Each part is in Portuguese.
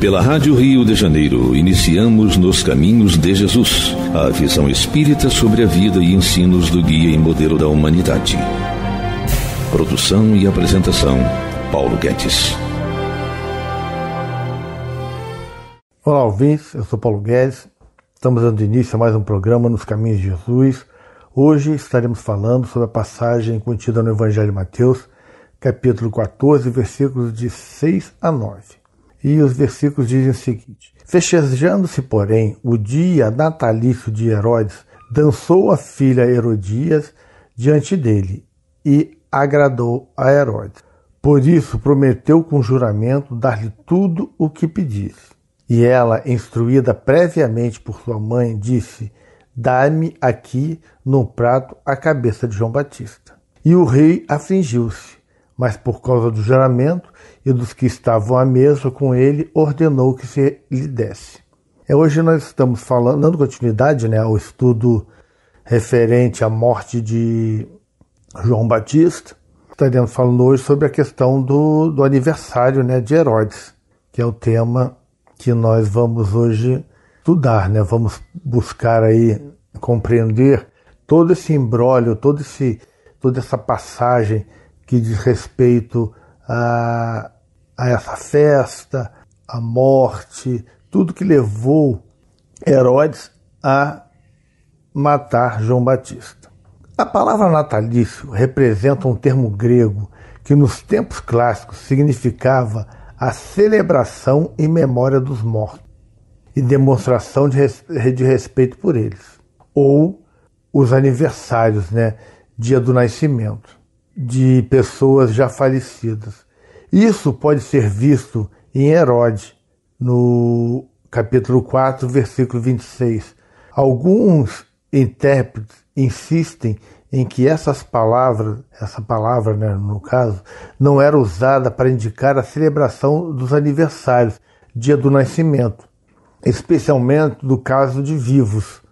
Pela Rádio Rio de Janeiro, iniciamos Nos Caminhos de Jesus, a visão espírita sobre a vida e ensinos do guia e modelo da humanidade. Produção e apresentação, Paulo Guedes. Olá, ouvintes, eu sou Paulo Guedes. Estamos dando início a mais um programa Nos Caminhos de Jesus. Hoje estaremos falando sobre a passagem contida no Evangelho de Mateus, capítulo 14, versículos de 6 a 9. E os versículos dizem o seguinte: Festejando-se, porém, o dia natalício de Herodes, dançou a filha Herodias diante dele e agradou a Herodes. Por isso prometeu com juramento dar-lhe tudo o que pedisse. E ela, instruída previamente por sua mãe, disse: Dá-me aqui no prato a cabeça de João Batista. E o rei afligiu-se mas por causa do juramento e dos que estavam à mesa com ele, ordenou que se lhe desse. É, hoje nós estamos falando, dando continuidade né, ao estudo referente à morte de João Batista. Estaremos falando hoje sobre a questão do, do aniversário né, de Herodes, que é o tema que nós vamos hoje estudar, né? vamos buscar aí compreender todo esse imbróglio, todo esse, toda essa passagem que diz respeito a, a essa festa, a morte, tudo que levou Herodes a matar João Batista. A palavra natalício representa um termo grego que nos tempos clássicos significava a celebração e memória dos mortos e demonstração de, res, de respeito por eles, ou os aniversários, né, dia do nascimento de pessoas já falecidas. Isso pode ser visto em Herodes, no capítulo 4, versículo 26. Alguns intérpretes insistem em que essas palavras, essa palavra né, no caso, não era usada para indicar a celebração dos aniversários, dia do nascimento, especialmente do caso de vivos.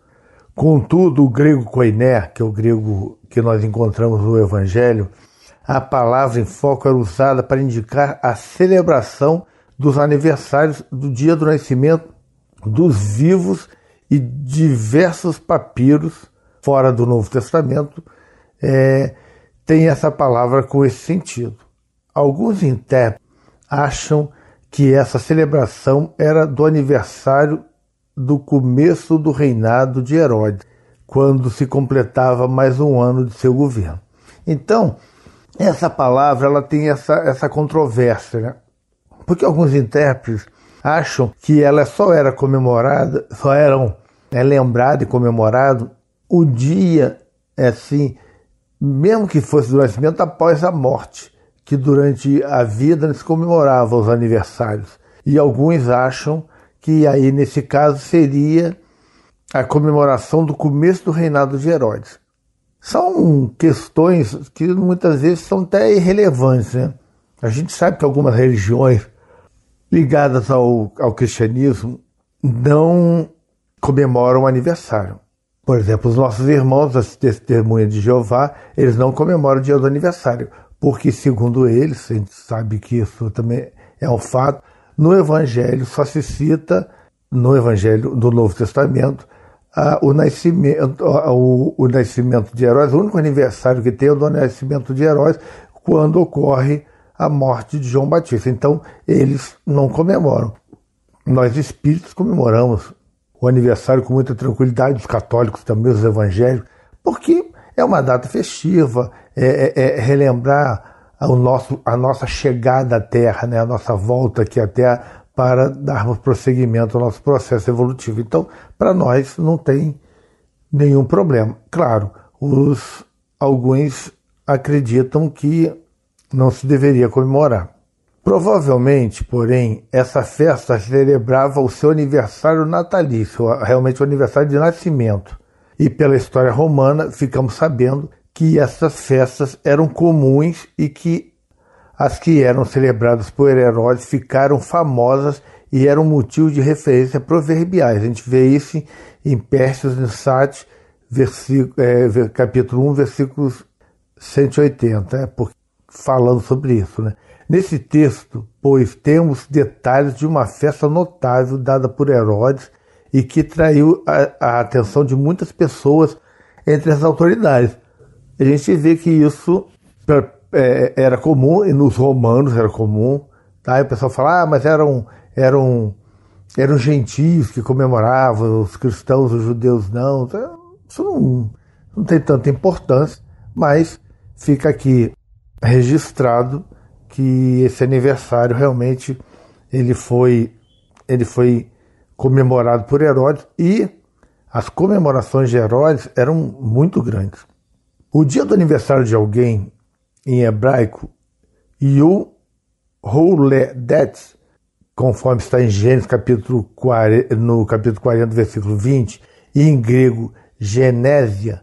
Contudo, o grego koiné, que é o grego que nós encontramos no Evangelho, a palavra em foco era usada para indicar a celebração dos aniversários do dia do nascimento dos vivos e diversos papiros fora do Novo Testamento é, essa palavra com esse sentido. Alguns intérpretes acham que essa celebração era do aniversário do começo do reinado de Herodes, quando se completava mais um ano de seu governo. Então, essa palavra ela tem essa, essa controvérsia, né? porque alguns intérpretes acham que ela só era comemorada, só eram é lembrado e comemorado o dia, assim, mesmo que fosse do nascimento após a morte, que durante a vida se comemorava os aniversários. E alguns acham que aí nesse caso seria a comemoração do começo do reinado de Herodes. São questões que muitas vezes são até irrelevantes. Né? A gente sabe que algumas religiões ligadas ao, ao cristianismo não comemoram o aniversário. Por exemplo, os nossos irmãos, as testemunhas de Jeová, eles não comemoram o dia do aniversário, porque, segundo eles, a gente sabe que isso também é um fato, no Evangelho só se cita, no Evangelho do Novo Testamento, a, o, nascimento, a, o, o, nascimento de heróis, o único aniversário que tem é o do nascimento de heróis, quando ocorre a morte de João Batista. Então, eles não comemoram. Nós espíritos comemoramos o aniversário com muita tranquilidade, os católicos também, os evangélicos, porque é uma data festiva, é, é, é relembrar ao nosso, a nossa chegada à Terra, né? a nossa volta aqui à Terra para darmos prosseguimento ao nosso processo evolutivo. Então, para nós não tem nenhum problema. Claro, os, alguns acreditam que não se deveria comemorar. Provavelmente, porém, essa festa celebrava o seu aniversário natalício, realmente o aniversário de nascimento. E pela história romana, ficamos sabendo que essas festas eram comuns e que as que eram celebradas por Herodes ficaram famosas e eram motivo de referência proverbiais. A gente vê isso em Pérsios no é, capítulo 1, versículos 180, é, porque, falando sobre isso. Né? Nesse texto, pois, temos detalhes de uma festa notável dada por Herodes e que traiu a, a atenção de muitas pessoas entre as autoridades a gente vê que isso é, é, era comum, e nos romanos era comum, tá? E o pessoal fala, ah, mas eram, eram, eram gentios que comemoravam, os cristãos, os judeus não. Então, isso não, não tem tanta importância, mas fica aqui registrado que esse aniversário realmente ele foi, ele foi comemorado por Herodes e as comemorações de Herodes eram muito grandes. O dia do aniversário de alguém, em hebraico, Yul Holedet, conforme está em Gênesis capítulo 40, no capítulo 40, versículo 20, e em grego Genésia,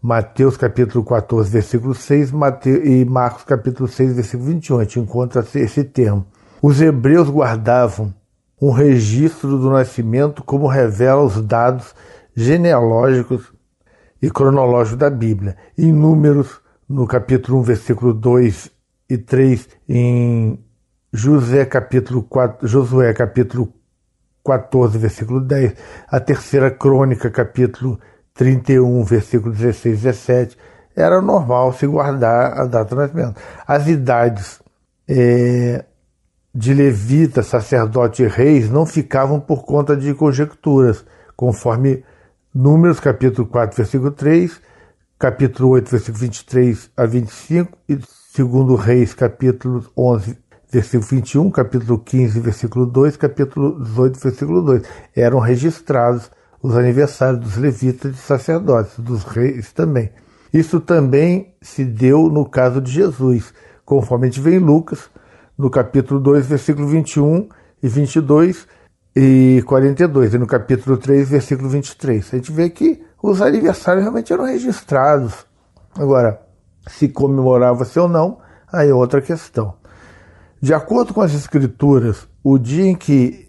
Mateus capítulo 14, versículo 6 Mateus, e Marcos capítulo 6, versículo 21. A gente encontra esse termo. Os hebreus guardavam um registro do nascimento como revela os dados genealógicos e cronológico da Bíblia. Em Números, no capítulo 1, versículo 2 e 3, em José, capítulo 4, Josué, capítulo 14, versículo 10, a terceira crônica, capítulo 31, versículo 16 e 17, era normal se guardar a data do nascimento. As idades é, de levita, sacerdote e reis não ficavam por conta de conjecturas, conforme Números, capítulo 4, versículo 3, capítulo 8, versículo 23 a 25, e 2 Reis, capítulo 11, versículo 21, capítulo 15, versículo 2, capítulo 18, versículo 2. Eram registrados os aniversários dos levitas e sacerdotes, dos reis também. Isso também se deu no caso de Jesus, conforme a gente vê em Lucas, no capítulo 2, versículo 21 e 22, e 42, e no capítulo 3, versículo 23. A gente vê que os aniversários realmente eram registrados. Agora, se comemorava-se ou não, aí é outra questão. De acordo com as escrituras, o dia em que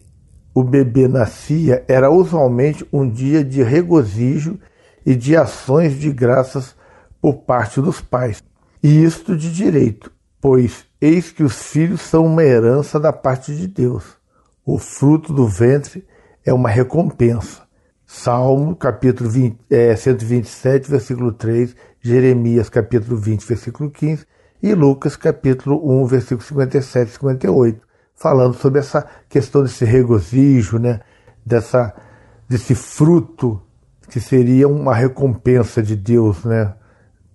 o bebê nascia era usualmente um dia de regozijo e de ações de graças por parte dos pais. E isto de direito, pois eis que os filhos são uma herança da parte de Deus. O fruto do ventre é uma recompensa. Salmo, capítulo 20, é, 127, versículo 3, Jeremias, capítulo 20, versículo 15 e Lucas, capítulo 1, versículo 57 e 58, falando sobre essa questão desse regozijo, né? Dessa, desse fruto que seria uma recompensa de Deus, né?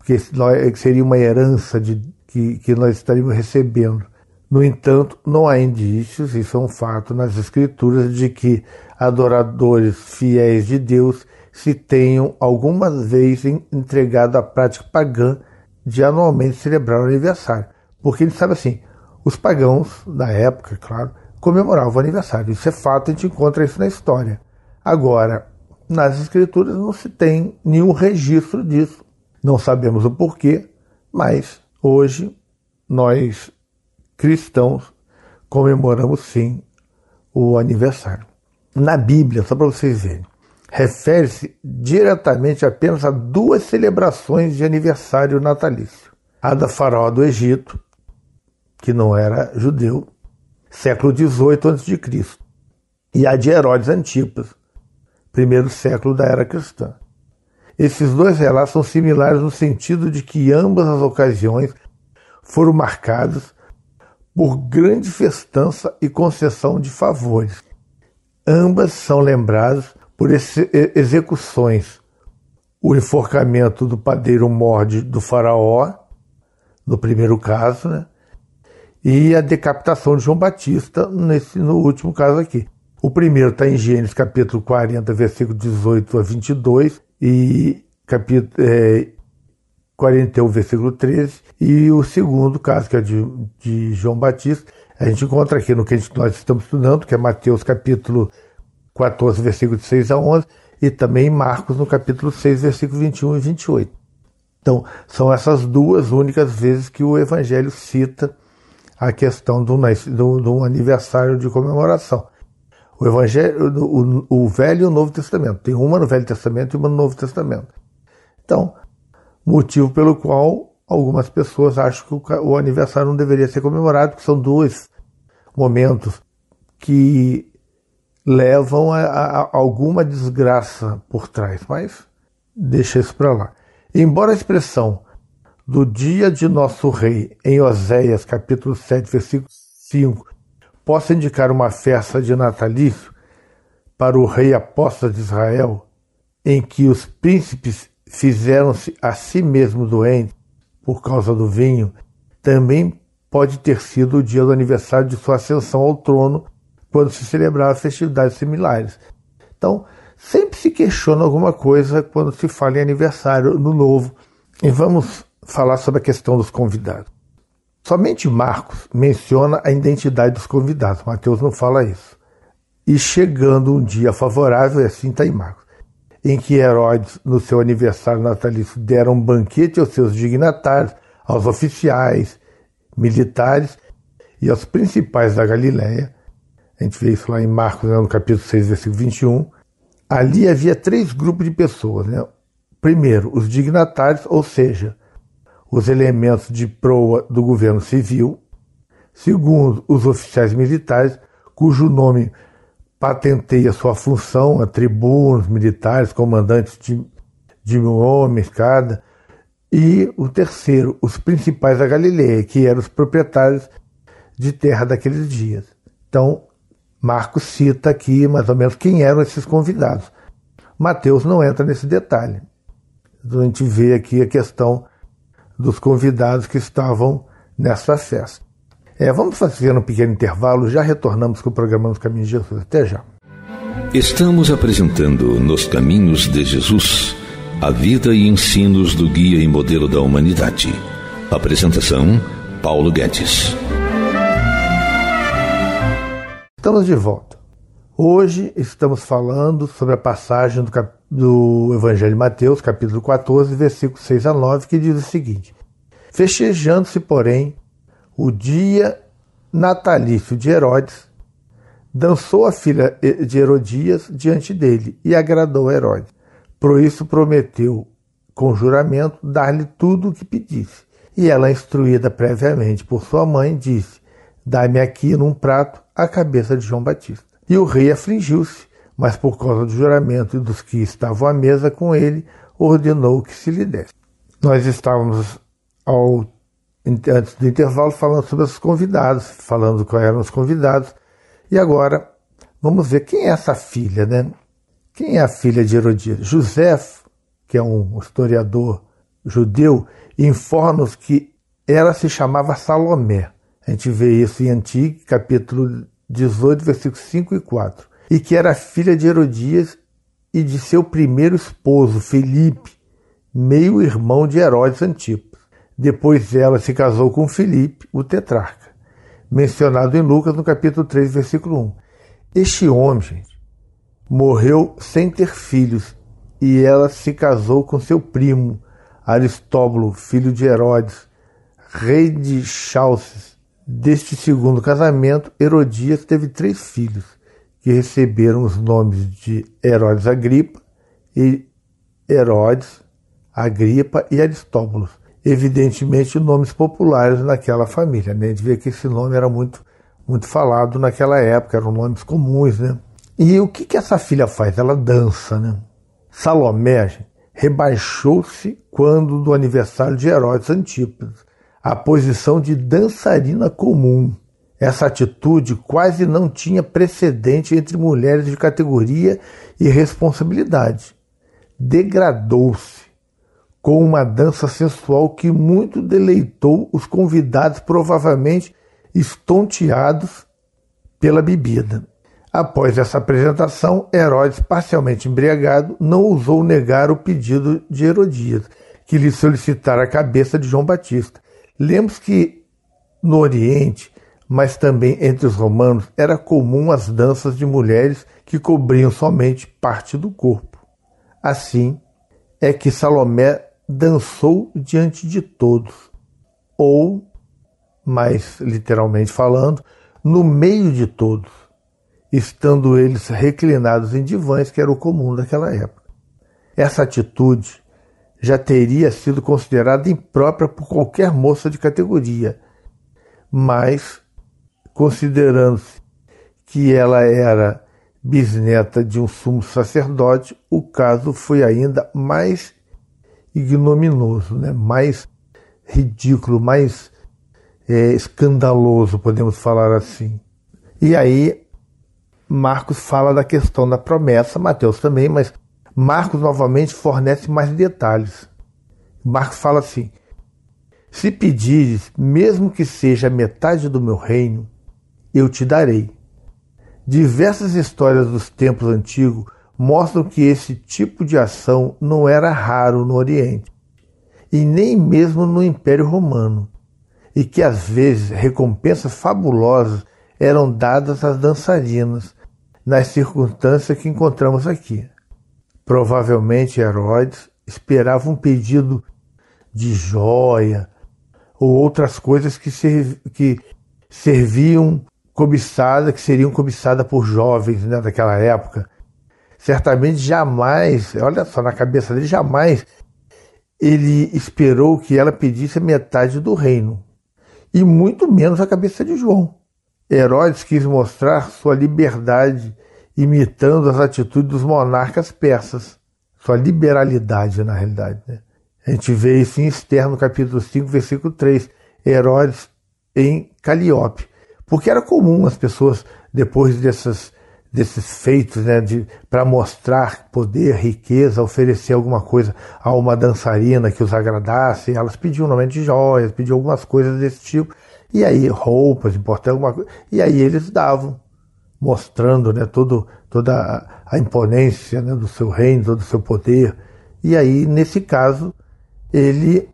Que seria uma herança de, que, que nós estaríamos recebendo. No entanto, não há indícios, isso é um fato nas Escrituras, de que adoradores fiéis de Deus se tenham alguma vez entregado à prática pagã de anualmente celebrar o aniversário. Porque ele sabe assim, os pagãos, da época, claro, comemoravam o aniversário. Isso é fato, a gente encontra isso na história. Agora, nas escrituras não se tem nenhum registro disso. Não sabemos o porquê, mas hoje nós cristãos, comemoramos sim o aniversário. Na Bíblia, só para vocês verem, refere-se diretamente apenas a duas celebrações de aniversário natalício: a da faraó do Egito, que não era judeu, século 18 a.C., e a de Herodes Antipas, primeiro século da era cristã. Esses dois relatos são similares no sentido de que ambas as ocasiões foram marcadas por grande festança e concessão de favores. Ambas são lembradas por execuções. O enforcamento do padeiro morde do faraó, no primeiro caso, né? e a decapitação de João Batista, nesse, no último caso aqui. O primeiro está em Gênesis capítulo 40, versículo 18 a 22, e, capítulo, é, 41, versículo 13, e o segundo caso, que é de, de João Batista, a gente encontra aqui no que gente, nós estamos estudando, que é Mateus capítulo 14, versículo de 6 a 11, e também Marcos no capítulo 6, versículo 21 e 28. Então, são essas duas únicas vezes que o Evangelho cita a questão de um, aniversário de comemoração. O Evangelho, o, o Velho e o Novo Testamento. Tem uma no Velho Testamento e uma no Novo Testamento. Então, motivo pelo qual algumas pessoas acham que o aniversário não deveria ser comemorado, porque são dois momentos que levam a, a alguma desgraça por trás, mas deixa isso para lá. Embora a expressão do dia de nosso rei em Oséias, capítulo 7, versículo 5, possa indicar uma festa de natalício para o rei apóstolo de Israel, em que os príncipes fizeram-se a si mesmo doentes por causa do vinho, também pode ter sido o dia do aniversário de sua ascensão ao trono, quando se celebravam festividades similares. Então, sempre se questiona alguma coisa quando se fala em aniversário no novo. E vamos falar sobre a questão dos convidados. Somente Marcos menciona a identidade dos convidados, Mateus não fala isso. E chegando um dia favorável, assim é está em Marcos em que Herodes, no seu aniversário natalício, dera um banquete aos seus dignatários, aos oficiais, militares e aos principais da Galiléia. A gente vê isso lá em Marcos, né, no capítulo 6, versículo 21. Ali havia três grupos de pessoas. Né? Primeiro, os dignatários, ou seja, os elementos de proa do governo civil. Segundo, os oficiais militares, cujo nome patenteia sua função a tribunos, militares, comandantes de, de mil homens cada. E o terceiro, os principais da Galileia, que eram os proprietários de terra daqueles dias. Então, Marcos cita aqui mais ou menos quem eram esses convidados. Mateus não entra nesse detalhe. Então, a gente vê aqui a questão dos convidados que estavam nessa festa. É, vamos fazer um pequeno intervalo, já retornamos com o programa Nos Caminhos de Jesus. Até já. Estamos apresentando Nos Caminhos de Jesus, a vida e ensinos do guia e modelo da humanidade. Apresentação: Paulo Guedes. Estamos de volta. Hoje estamos falando sobre a passagem do, cap... do Evangelho de Mateus, capítulo 14, versículos 6 a 9, que diz o seguinte: Festejando-se, porém, o dia natalício de Herodes, dançou a filha de Herodias diante dele e agradou Herodes. Por isso prometeu, com juramento, dar-lhe tudo o que pedisse. E ela, instruída previamente por sua mãe, disse: Dá-me aqui num prato a cabeça de João Batista. E o rei afligiu-se, mas por causa do juramento e dos que estavam à mesa com ele, ordenou que se lhe desse. Nós estávamos ao antes do intervalo, falando sobre os convidados, falando quais eram os convidados. E agora, vamos ver quem é essa filha, né? Quem é a filha de Herodias? José, que é um historiador judeu, informa-nos que ela se chamava Salomé. A gente vê isso em Antigo, capítulo 18, versículos 5 e 4. E que era filha de Herodias e de seu primeiro esposo, Felipe, meio-irmão de Herodes Antipas. Depois ela se casou com Filipe, o tetrarca, mencionado em Lucas no capítulo 3, versículo 1. Este homem, gente, morreu sem ter filhos e ela se casou com seu primo, Aristóbulo, filho de Herodes, rei de Chalces. Deste segundo casamento, Herodias teve três filhos, que receberam os nomes de Herodes Agripa e Herodes, Agripa e Aristóbulos evidentemente, nomes populares naquela família. Né? A gente vê que esse nome era muito, muito falado naquela época, eram nomes comuns. Né? E o que, que essa filha faz? Ela dança. Né? Salomé rebaixou-se quando do aniversário de Herodes Antípodes, A posição de dançarina comum. Essa atitude quase não tinha precedente entre mulheres de categoria e responsabilidade. Degradou-se com uma dança sensual que muito deleitou os convidados, provavelmente estonteados pela bebida. Após essa apresentação, Herodes, parcialmente embriagado, não ousou negar o pedido de Herodias, que lhe solicitara a cabeça de João Batista. Lemos que no Oriente, mas também entre os romanos, era comum as danças de mulheres que cobriam somente parte do corpo. Assim é que Salomé dançou diante de todos, ou, mais literalmente falando, no meio de todos, estando eles reclinados em divãs, que era o comum daquela época. Essa atitude já teria sido considerada imprópria por qualquer moça de categoria, mas, considerando-se que ela era bisneta de um sumo sacerdote, o caso foi ainda mais ignominoso, né? mais ridículo, mais é, escandaloso, podemos falar assim. E aí, Marcos fala da questão da promessa, Mateus também, mas Marcos novamente fornece mais detalhes. Marcos fala assim: Se pedires, mesmo que seja metade do meu reino, eu te darei. Diversas histórias dos tempos antigos mostram que esse tipo de ação não era raro no Oriente e nem mesmo no Império Romano, e que às vezes recompensas fabulosas eram dadas às dançarinas, nas circunstâncias que encontramos aqui. Provavelmente Herodes esperava um pedido de joia ou outras coisas que, serv que serviam cobiçada, que seriam cobiçadas por jovens né, daquela época certamente jamais, olha só, na cabeça dele, jamais ele esperou que ela pedisse a metade do reino, e muito menos a cabeça de João. Herodes quis mostrar sua liberdade, imitando as atitudes dos monarcas persas. Sua liberalidade, na realidade. Né? A gente vê isso em Esther, no capítulo 5, versículo 3. Herodes em Caliope. Porque era comum as pessoas, depois dessas desses feitos, né, de, para mostrar poder, riqueza, oferecer alguma coisa a uma dançarina que os agradasse. Elas pediam normalmente joias, pediam algumas coisas desse tipo, e aí roupas, importava alguma coisa, e aí eles davam, mostrando né, todo, toda a imponência né, do seu reino, do seu poder. E aí, nesse caso, ele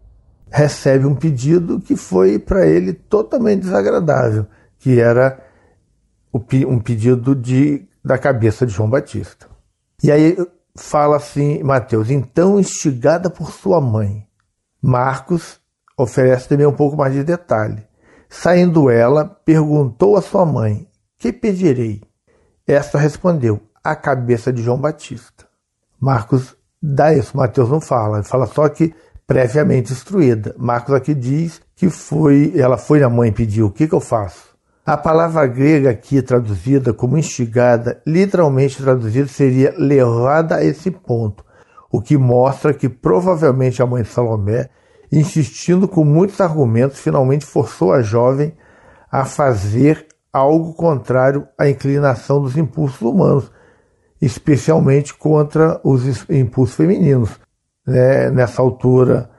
recebe um pedido que foi para ele totalmente desagradável, que era um pedido de, da cabeça de João Batista. E aí fala assim, Mateus, então instigada por sua mãe, Marcos oferece também um pouco mais de detalhe. Saindo ela, perguntou à sua mãe: Que pedirei? Esta respondeu: A cabeça de João Batista. Marcos dá isso, Mateus não fala, ele fala só que previamente instruída. Marcos aqui diz que foi, ela foi na mãe e pediu: O que, que eu faço? A palavra grega aqui traduzida como instigada, literalmente traduzida, seria levada a esse ponto, o que mostra que provavelmente a mãe Salomé, insistindo com muitos argumentos, finalmente forçou a jovem a fazer algo contrário à inclinação dos impulsos humanos, especialmente contra os impulsos femininos. Né, nessa altura,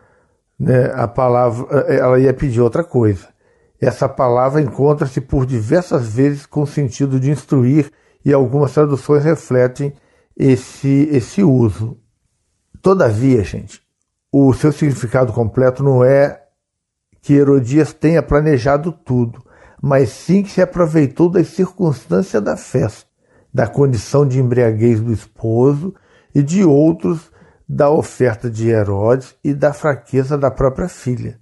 né, a palavra, eh, ela ia pedir outra coisa. Essa palavra encontra-se por diversas vezes com o sentido de instruir e algumas traduções refletem esse, esse uso. Todavia, gente, o seu significado completo não é que Herodias tenha planejado tudo, mas sim que se aproveitou das circunstâncias da festa, da condição de embriaguez do esposo e de outros, da oferta de Herodes e da fraqueza da própria filha.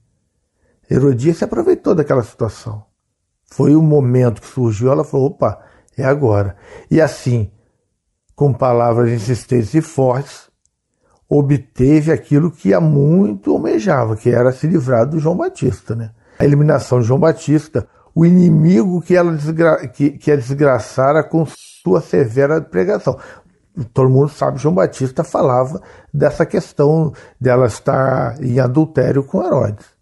Herodias se aproveitou daquela situação. Foi o momento que surgiu, ela falou: opa, é agora. E assim, com palavras insistentes e fortes, obteve aquilo que há muito almejava, que era se livrar do João Batista. Né? A eliminação de João Batista, o inimigo que, ela desgra que, que a desgraçara com sua severa pregação. Todo mundo sabe, João Batista falava dessa questão dela estar em adultério com Herodes.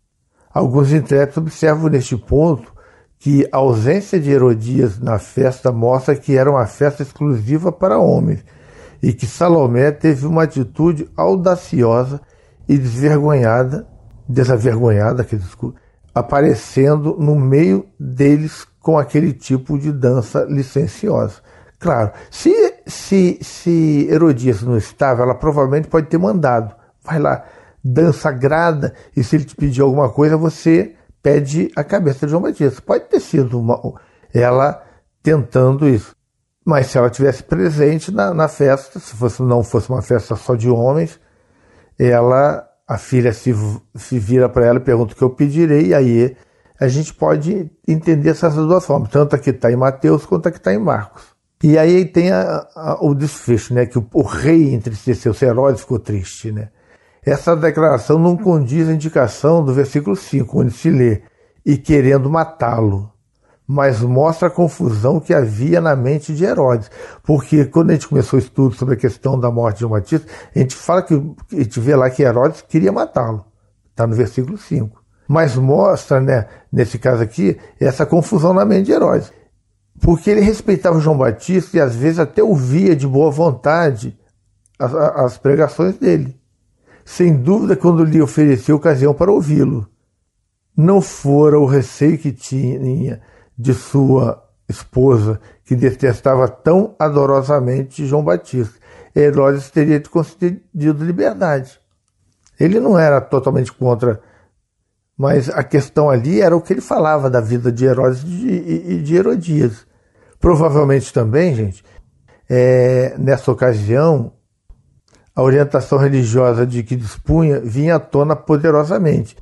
Alguns intérpretes observam neste ponto que a ausência de Herodias na festa mostra que era uma festa exclusiva para homens e que Salomé teve uma atitude audaciosa e desvergonhada, desavergonhada, que desculpa, aparecendo no meio deles com aquele tipo de dança licenciosa. Claro, se, se, se Herodias não estava, ela provavelmente pode ter mandado. Vai lá, dança grada, e se ele te pedir alguma coisa, você pede a cabeça de João Batista. Pode ter sido uma, ela tentando isso. Mas se ela tivesse presente na, na festa, se fosse, não fosse uma festa só de homens, ela, a filha se, se vira para ela e pergunta o que eu pedirei, e aí a gente pode entender essas duas formas, tanto a que está em Mateus quanto a que está em Marcos. E aí tem a, a, o desfecho, né, que o, o rei entristeceu, o Herodes ficou triste, né? Essa declaração não condiz a indicação do versículo 5, onde se lê: E querendo matá-lo. Mas mostra a confusão que havia na mente de Herodes. Porque quando a gente começou o estudo sobre a questão da morte de João Batista, a gente fala que a gente vê lá que Herodes queria matá-lo. Está no versículo 5. Mas mostra, né, nesse caso aqui, essa confusão na mente de Herodes. Porque ele respeitava João Batista e às vezes até ouvia de boa vontade as, as pregações dele sem dúvida quando lhe ofereceu ocasião para ouvi-lo. Não fora o receio que tinha de sua esposa, que detestava tão adorosamente João Batista. Herodes teria concedido liberdade. Ele não era totalmente contra, mas a questão ali era o que ele falava da vida de Herodes e de Herodias. Provavelmente também, gente, é, nessa ocasião, a orientação religiosa de que dispunha vinha à tona poderosamente,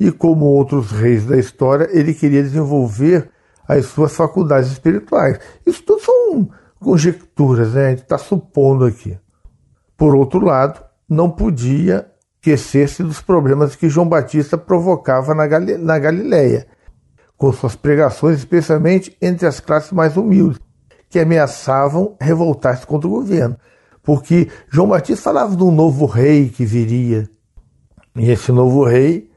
e como outros reis da história, ele queria desenvolver as suas faculdades espirituais. Isso tudo são conjecturas, né? a gente está supondo aqui. Por outro lado, não podia esquecer-se dos problemas que João Batista provocava na, Gal na Galileia, com suas pregações, especialmente entre as classes mais humildes, que ameaçavam revoltar-se contra o governo porque João Batista falava de um novo rei que viria. E esse novo rei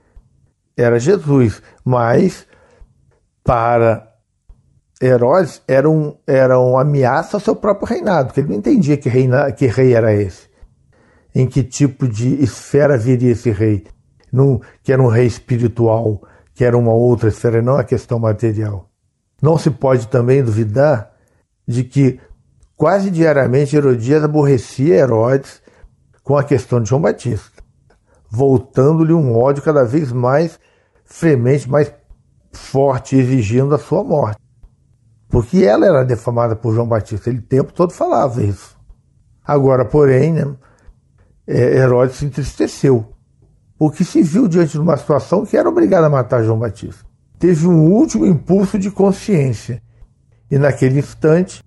era Jesus, mas para Herodes era, um, era uma ameaça ao seu próprio reinado, porque ele não entendia que, reina, que rei era esse, em que tipo de esfera viria esse rei, que era um rei espiritual, que era uma outra esfera, não a questão material. Não se pode também duvidar de que Quase diariamente, Herodias aborrecia Herodes com a questão de João Batista, voltando-lhe um ódio cada vez mais fremente, mais forte, exigindo a sua morte. Porque ela era defamada por João Batista, ele o tempo todo falava isso. Agora, porém, né, é, Herodes se entristeceu, porque se viu diante de uma situação que era obrigado a matar João Batista. Teve um último impulso de consciência, e naquele instante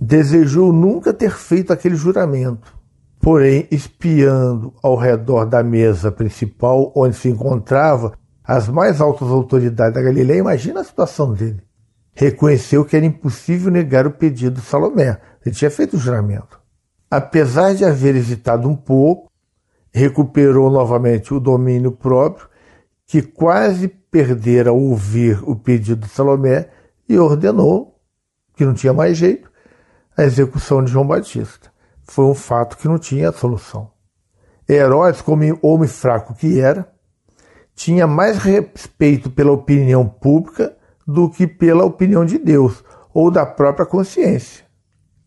desejou nunca ter feito aquele juramento. Porém, espiando ao redor da mesa principal, onde se encontrava as mais altas autoridades da Galileia, imagina a situação dele. Reconheceu que era impossível negar o pedido de Salomé. Ele tinha feito o juramento. Apesar de haver hesitado um pouco, recuperou novamente o domínio próprio, que quase perdera ao ouvir o pedido de Salomé, e ordenou que não tinha mais jeito a execução de João Batista. Foi um fato que não tinha solução. Herodes, como homem fraco que era, tinha mais respeito pela opinião pública do que pela opinião de Deus ou da própria consciência,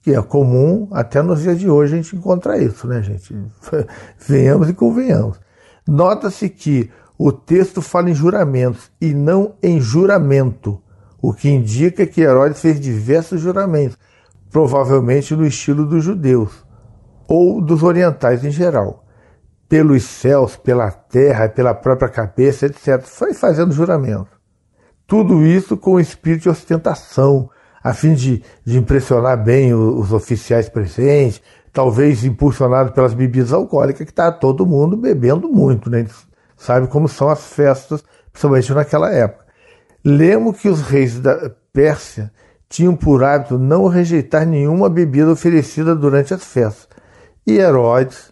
que é comum até nos dias de hoje a gente encontrar isso, né, gente? Venhamos e convenhamos. Nota-se que o texto fala em juramentos e não em juramento, o que indica que Herodes fez diversos juramentos, provavelmente no estilo dos judeus ou dos orientais em geral, pelos céus, pela terra, pela própria cabeça, etc. Só fazendo juramento. Tudo isso com o espírito de ostentação, a fim de, de impressionar bem os, os oficiais presentes, talvez impulsionado pelas bebidas alcoólicas, que está todo mundo bebendo muito, né? Sabe como são as festas, principalmente naquela época. Lemos que os reis da Pérsia tinham por hábito não rejeitar nenhuma bebida oferecida durante as festas, e Herodes,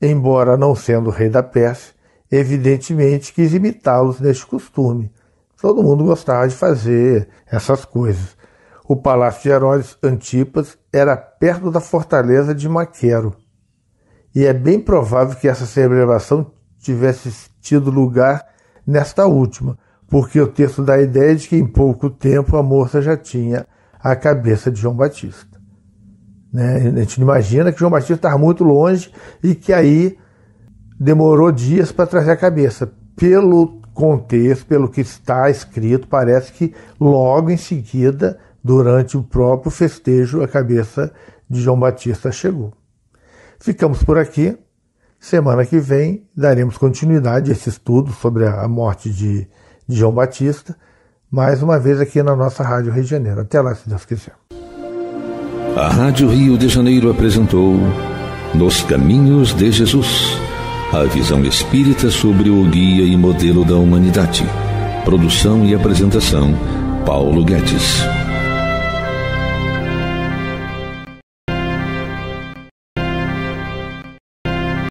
embora não sendo rei da Pérsia, evidentemente quis imitá-los neste costume. Todo mundo gostava de fazer essas coisas. O palácio de Herodes Antipas era perto da fortaleza de Maquero, e é bem provável que essa celebração tivesse tido lugar nesta última, porque o texto dá a ideia de que em pouco tempo a moça já tinha a cabeça de João Batista. Né? A gente imagina que João Batista estava muito longe e que aí demorou dias para trazer a cabeça. Pelo contexto, pelo que está escrito, parece que logo em seguida, durante o próprio festejo, a cabeça de João Batista chegou. Ficamos por aqui. Semana que vem daremos continuidade a esse estudo sobre a morte de de João Batista, mais uma vez aqui na nossa Rádio Rio de Janeiro. Até lá, se Deus quiser. A Rádio Rio de Janeiro apresentou Nos Caminhos de Jesus a visão espírita sobre o guia e modelo da humanidade. Produção e apresentação, Paulo Guedes.